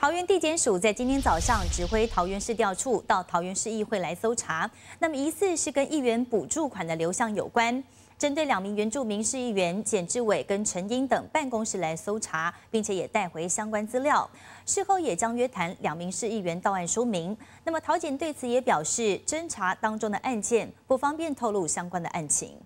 桃园地检署在今天早上指挥桃园市调处到桃园市议会来搜查，那么疑似是跟议员补助款的流向有关。针对两名原住民市议员简志伟跟陈英等办公室来搜查，并且也带回相关资料。事后也将约谈两名市议员到案说明。那么桃检对此也表示，侦查当中的案件不方便透露相关的案情。